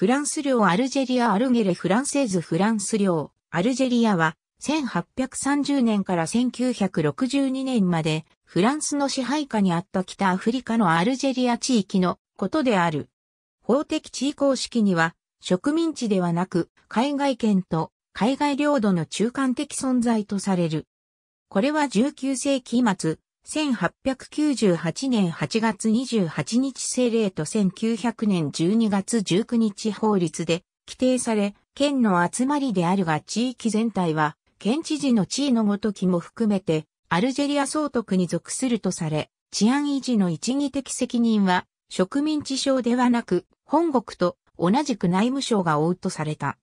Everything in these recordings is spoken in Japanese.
フランス領アルジェリア・アルゲレ・フランセーズ・フランス領、アルジェリアは、1830年から1962年まで、フランスの支配下にあった北アフリカのアルジェリア地域のことである。法的地位公式には、植民地ではなく、海外圏と海外領土の中間的存在とされる。これは19世紀末、1898年8月28日政令と1900年12月19日法律で規定され、県の集まりであるが地域全体は、県知事の地位のごときも含めて、アルジェリア総督に属するとされ、治安維持の一義的責任は、植民地省ではなく、本国と同じく内務省が負うとされた。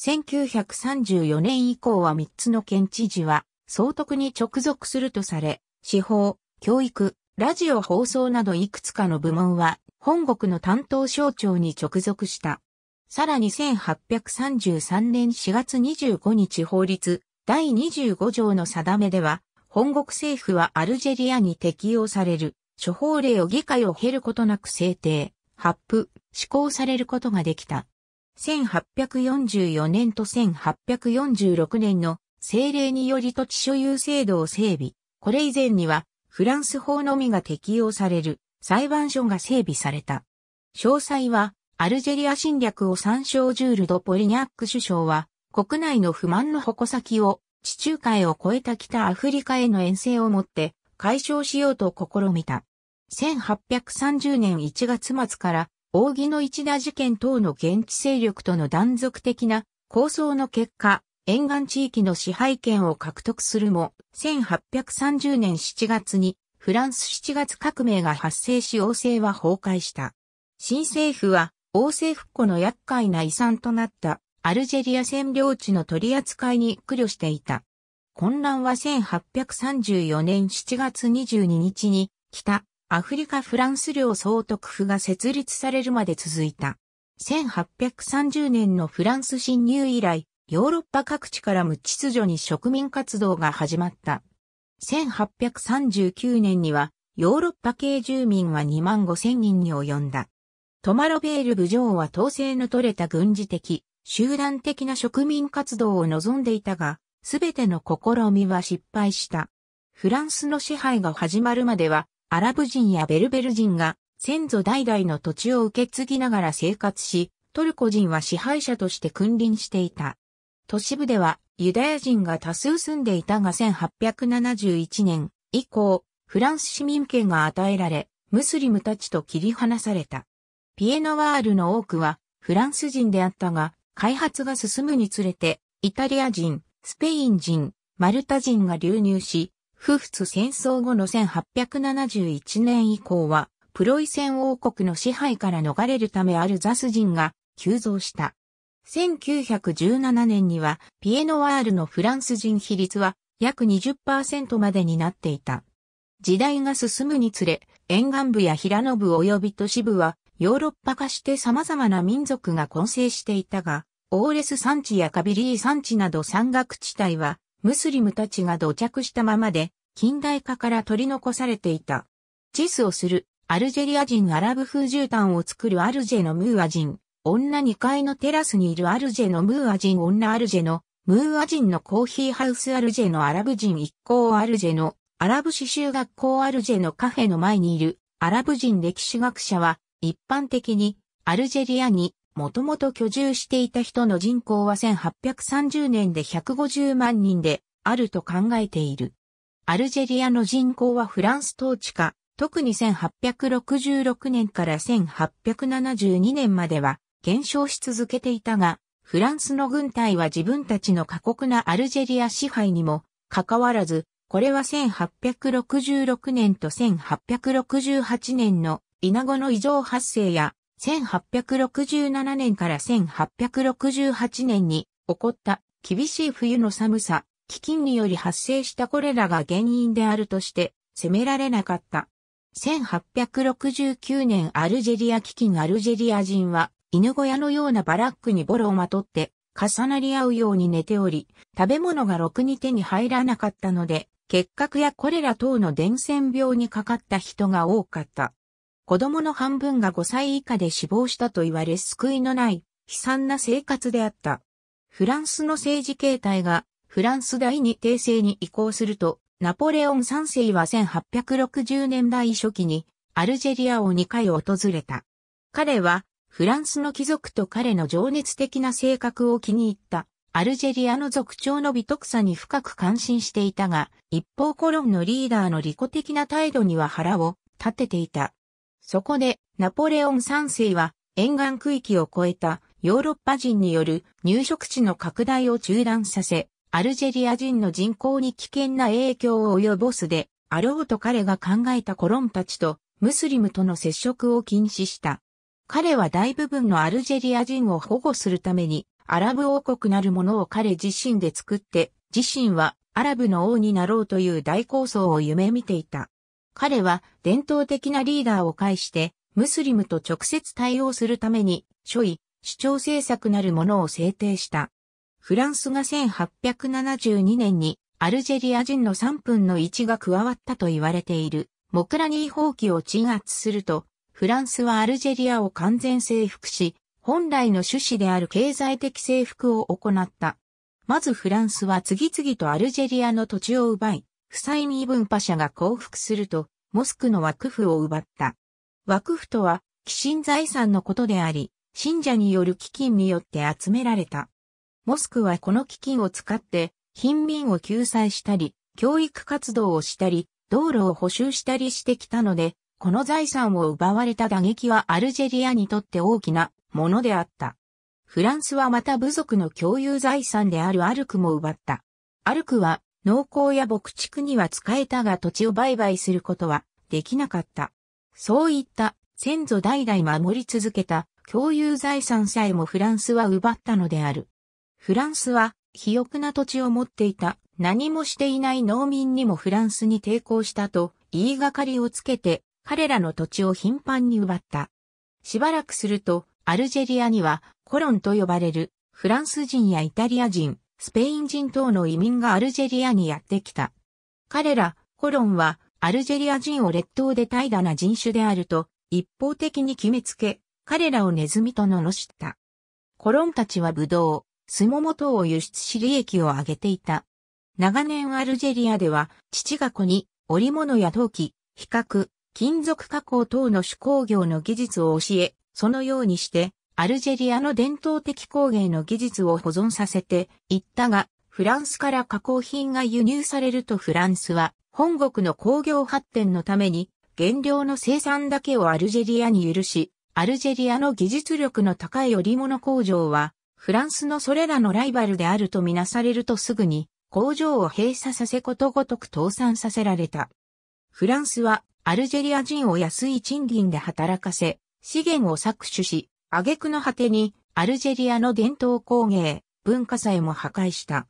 1934年以降は3つの県知事は、総督に直属するとされ、司法、教育、ラジオ放送などいくつかの部門は、本国の担当省庁に直属した。さらに1833年4月25日法律第25条の定めでは、本国政府はアルジェリアに適用される諸法令を議会を経ることなく制定、発布、施行されることができた。1844年と1846年の政令により土地所有制度を整備。これ以前には、フランス法のみが適用される裁判所が整備された。詳細は、アルジェリア侵略を参照ジュール・ド・ポリニャック首相は、国内の不満の矛先を地中海を越えた北アフリカへの遠征をもって解消しようと試みた。1830年1月末から扇の一打事件等の現地勢力との断続的な構想の結果、沿岸地域の支配権を獲得するも、1830年7月にフランス7月革命が発生し王政は崩壊した。新政府は王政復古の厄介な遺産となったアルジェリア占領地の取り扱いに苦慮していた。混乱は1834年7月22日に北アフリカフランス領総督府が設立されるまで続いた。1830年のフランス侵入以来、ヨーロッパ各地から無秩序に植民活動が始まった。1839年には、ヨーロッパ系住民は2万5千人に及んだ。トマロベール部長は統制の取れた軍事的、集団的な植民活動を望んでいたが、すべての試みは失敗した。フランスの支配が始まるまでは、アラブ人やベルベル人が先祖代々の土地を受け継ぎながら生活し、トルコ人は支配者として君臨していた。都市部ではユダヤ人が多数住んでいたが1871年以降、フランス市民権が与えられ、ムスリムたちと切り離された。ピエノワールの多くはフランス人であったが、開発が進むにつれて、イタリア人、スペイン人、マルタ人が流入し、不仏戦争後の1871年以降は、プロイセン王国の支配から逃れるためアルザス人が急増した。1917年にはピエノワールのフランス人比率は約20%までになっていた。時代が進むにつれ、沿岸部や平野部及び都市部はヨーロッパ化して様々な民族が混成していたが、オーレス山地やカビリー山地など山岳地帯はムスリムたちが土着したままで近代化から取り残されていた。チスをするアルジェリア人アラブ風絨毯を作るアルジェのムーア人、女2階のテラスにいるアルジェのムーア人女アルジェのムーア人のコーヒーハウスアルジェのアラブ人一行アルジェのアラブ刺繍学校アルジェのカフェの前にいるアラブ人歴史学者は一般的にアルジェリアにもともと居住していた人の人口は1830年で150万人であると考えている。アルジェリアの人口はフランス統治下、特に1866年から1872年までは減少し続けていたが、フランスの軍隊は自分たちの過酷なアルジェリア支配にもかかわらず、これは1866年と1868年のイナゴの異常発生や、1867年から1868年に起こった厳しい冬の寒さ、飢饉により発生したこれらが原因であるとして責められなかった。1869年アルジェリア飢饉アルジェリア人は犬小屋のようなバラックにボロをまとって、重なり合うように寝ており、食べ物がろくに手に入らなかったので、結核やコレラ等の伝染病にかかった人が多かった。子供の半分が5歳以下で死亡したと言われ救いのない悲惨な生活であった。フランスの政治形態がフランス第二帝政に移行すると、ナポレオン3世は1860年代初期にアルジェリアを2回訪れた。彼はフランスの貴族と彼の情熱的な性格を気に入ったアルジェリアの族長の美徳さに深く感心していたが、一方コロンのリーダーの利己的な態度には腹を立てていた。そこで、ナポレオン3世は沿岸区域を越えたヨーロッパ人による入植地の拡大を中断させ、アルジェリア人の人口に危険な影響を及ぼすで、あろうと彼が考えたコロンたちとムスリムとの接触を禁止した。彼は大部分のアルジェリア人を保護するために、アラブ王国なるものを彼自身で作って、自身はアラブの王になろうという大構想を夢見ていた。彼は伝統的なリーダーを介して、ムスリムと直接対応するために、諸位、主張政策なるものを制定した。フランスが1872年にアルジェリア人の3分の1が加わったと言われている、モクラニー放棄を鎮圧すると、フランスはアルジェリアを完全征服し、本来の趣旨である経済的征服を行った。まずフランスは次々とアルジェリアの土地を奪い、負債に分パシャが降伏すると、モスクの枠府を奪った。枠府とは、寄進財産のことであり、信者による基金によって集められた。モスクはこの基金を使って、貧民を救済したり、教育活動をしたり、道路を補修したりしてきたので、この財産を奪われた打撃はアルジェリアにとって大きなものであった。フランスはまた部族の共有財産であるアルクも奪った。アルクは農耕や牧畜には使えたが土地を売買することはできなかった。そういった先祖代々守り続けた共有財産さえもフランスは奪ったのである。フランスは肥沃な土地を持っていた何もしていない農民にもフランスに抵抗したと言いがかりをつけて彼らの土地を頻繁に奪った。しばらくすると、アルジェリアにはコロンと呼ばれるフランス人やイタリア人、スペイン人等の移民がアルジェリアにやってきた。彼ら、コロンはアルジェリア人を列島で怠惰な人種であると一方的に決めつけ、彼らをネズミと罵った。コロンたちはブドウ、スモモ等を輸出し利益を上げていた。長年アルジェリアでは、父が子に織物や陶器、比較、金属加工等の手工業の技術を教え、そのようにして、アルジェリアの伝統的工芸の技術を保存させていったが、フランスから加工品が輸入されるとフランスは、本国の工業発展のために、原料の生産だけをアルジェリアに許し、アルジェリアの技術力の高い織物工場は、フランスのそれらのライバルであるとみなされるとすぐに、工場を閉鎖させことごとく倒産させられた。フランスはアルジェリア人を安い賃金で働かせ、資源を搾取し、挙句の果てにアルジェリアの伝統工芸、文化祭も破壊した。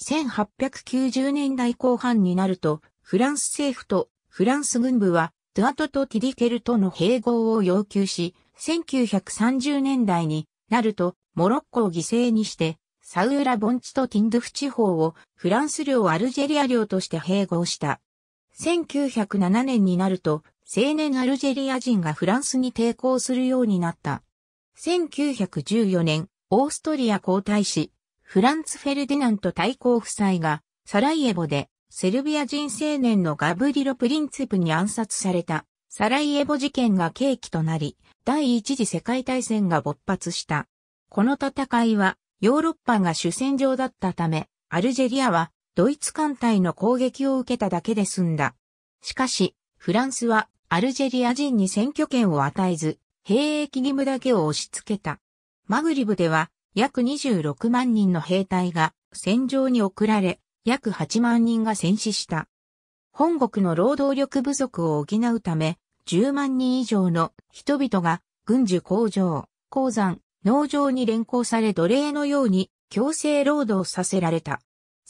1890年代後半になると、フランス政府とフランス軍部は、ドゥアトとティリケルとの併合を要求し、1930年代になると、モロッコを犠牲にして、サウーラ盆地とティンドゥフ地方をフランス領アルジェリア領として併合した。1907年になると、青年アルジェリア人がフランスに抵抗するようになった。1914年、オーストリア皇太子、フランツ・フェルディナント大公夫妻が、サライエボで、セルビア人青年のガブリロ・プリンツプに暗殺された、サライエボ事件が契機となり、第一次世界大戦が勃発した。この戦いは、ヨーロッパが主戦場だったため、アルジェリアはドイツ艦隊の攻撃を受けただけで済んだ。しかし、フランスはアルジェリア人に選挙権を与えず、兵役義務だけを押し付けた。マグリブでは約26万人の兵隊が戦場に送られ、約8万人が戦死した。本国の労働力不足を補うため、10万人以上の人々が軍需工場、鉱山、農場に連行され奴隷のように強制労働させられた。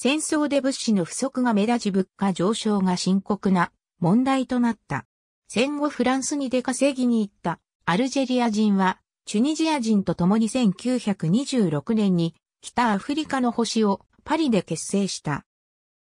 戦争で物資の不足が目立ち物価上昇が深刻な問題となった。戦後フランスに出稼ぎに行ったアルジェリア人はチュニジア人と共に1926年に北アフリカの星をパリで結成した。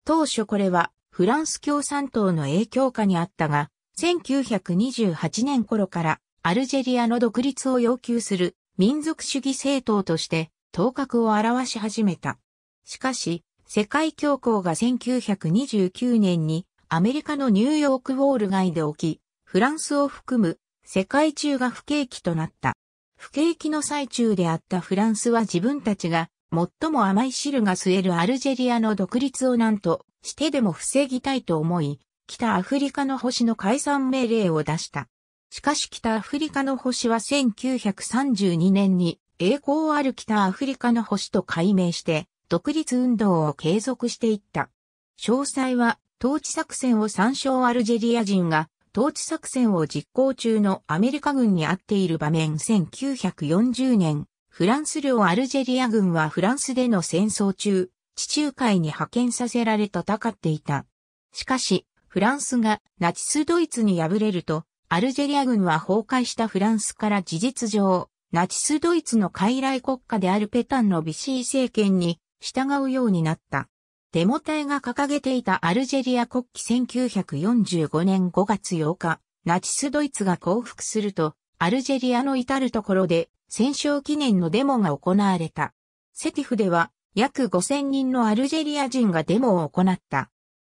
当初これはフランス共産党の影響下にあったが、1928年頃からアルジェリアの独立を要求する民族主義政党として頭角を現し始めた。しかし、世界恐慌が1929年にアメリカのニューヨークウォール街で起き、フランスを含む世界中が不景気となった。不景気の最中であったフランスは自分たちが最も甘い汁が吸えるアルジェリアの独立をなんとしてでも防ぎたいと思い、北アフリカの星の解散命令を出した。しかし北アフリカの星は1932年に栄光ある北アフリカの星と改名して、独立運動を継続していった。詳細は、統治作戦を参照アルジェリア人が、統治作戦を実行中のアメリカ軍に会っている場面1940年、フランス領アルジェリア軍はフランスでの戦争中、地中海に派遣させられ戦っていた。しかし、フランスがナチスドイツに敗れると、アルジェリア軍は崩壊したフランスから事実上、ナチスドイツの傀儡国家であるペタンのビシー政権に従うようになった。デモ隊が掲げていたアルジェリア国旗1945年5月8日、ナチスドイツが降伏すると、アルジェリアの至るところで戦勝記念のデモが行われた。セティフでは約5000人のアルジェリア人がデモを行った。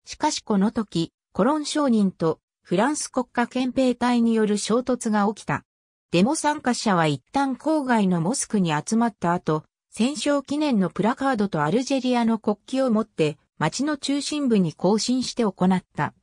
しかしこの時、コロン商人とフランス国家憲兵隊による衝突が起きた。デモ参加者は一旦郊外のモスクに集まった後、戦勝記念のプラカードとアルジェリアの国旗を持って町の中心部に行進して行った。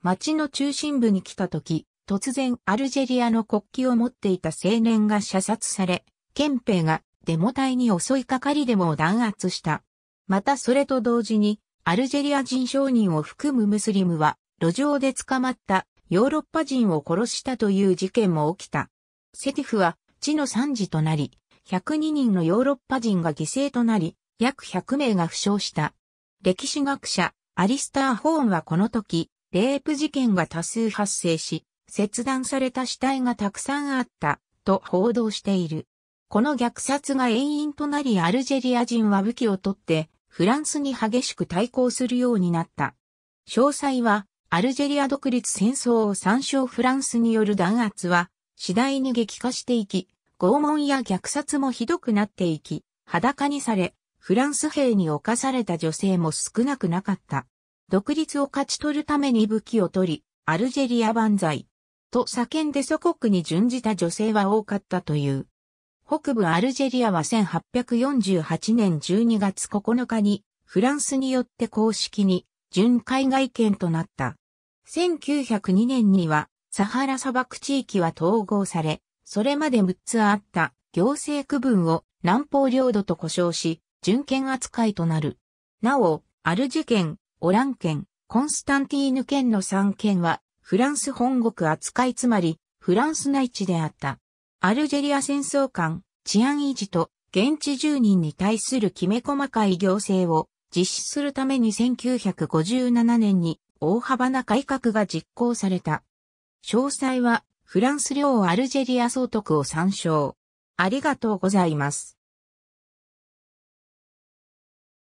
町の中心部に来た時、突然アルジェリアの国旗を持っていた青年が射殺され、憲兵がデモ隊に襲いかかりデモを弾圧した。またそれと同時に、アルジェリア人商人を含むムスリムは、路上で捕まったヨーロッパ人を殺したという事件も起きた。セティフは地の惨事となり、102人のヨーロッパ人が犠牲となり、約100名が負傷した。歴史学者、アリスター・ホーンはこの時、レイプ事件が多数発生し、切断された死体がたくさんあった、と報道している。この虐殺が遠因となりアルジェリア人は武器を取って、フランスに激しく対抗するようになった。詳細は、アルジェリア独立戦争を参照フランスによる弾圧は、次第に激化していき、拷問や虐殺もひどくなっていき、裸にされ、フランス兵に侵された女性も少なくなかった。独立を勝ち取るために武器を取り、アルジェリア万歳。と叫んで祖国に準じた女性は多かったという。北部アルジェリアは1848年12月9日にフランスによって公式に準海外圏となった。1902年にはサハラ砂漠地域は統合され、それまで6つあった行政区分を南方領土と呼称し、準権扱いとなる。なお、アルジュ県、オラン県、コンスタンティーヌ県の3県は、フランス本国扱いつまり、フランス内地であった。アルジェリア戦争間、治安維持と、現地住人に対するきめ細かい行政を実施するために1957年に大幅な改革が実行された。詳細はフランス領アルジェリア総督を参照。ありがとうございます。